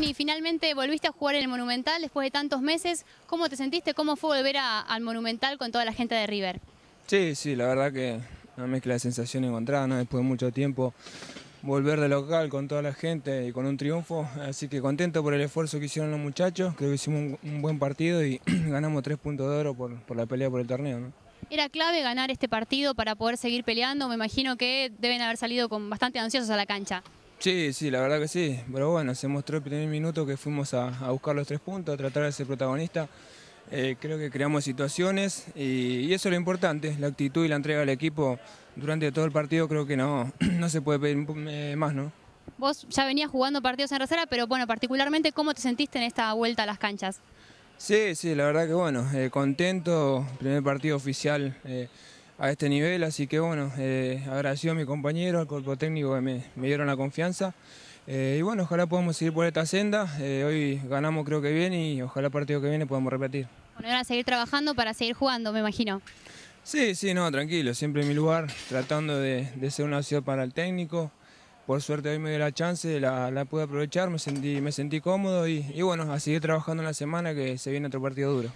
y finalmente volviste a jugar en el Monumental después de tantos meses. ¿Cómo te sentiste? ¿Cómo fue volver al Monumental con toda la gente de River? Sí, sí, la verdad que una mezcla de sensación encontrada, ¿no? después de mucho tiempo volver de local con toda la gente y con un triunfo. Así que contento por el esfuerzo que hicieron los muchachos. Creo que hicimos un, buen partido y ganamos tres puntos de oro por, por la pelea por el torneo. ¿no? Era clave ganar este partido para poder seguir peleando. Me imagino que deben haber salido con bastante ansiosos a la cancha. Sí, sí, la verdad que sí. Pero bueno, se mostró el primer minuto que fuimos a, buscar los tres puntos, a tratar de ser protagonista. Eh, creo que creamos situaciones y, eso es lo importante, la actitud y la entrega del equipo durante todo el partido creo que no, no se puede pedir eh, más, ¿no? Vos ya venías jugando partidos en Rosera, pero bueno, particularmente, ¿cómo te sentiste en esta vuelta a las canchas? Sí, sí, la verdad que bueno, eh, contento, primer partido oficial a este nivel, así que bueno, eh, agradecido a mi compañero, al cuerpo técnico que me, dieron la confianza. Eh, y bueno, ojalá podamos seguir por esta senda. Eh, hoy ganamos creo que bien y ojalá el partido que viene podamos repetir. Bueno, van seguir trabajando para seguir jugando, me imagino. Sí, sí, no, tranquilo, siempre en mi lugar, tratando de, ser una opción para el técnico. Por suerte hoy me dio la chance, la, pude aprovechar, me sentí, me sentí cómodo y, y bueno, a seguir trabajando en la semana que se viene otro partido duro.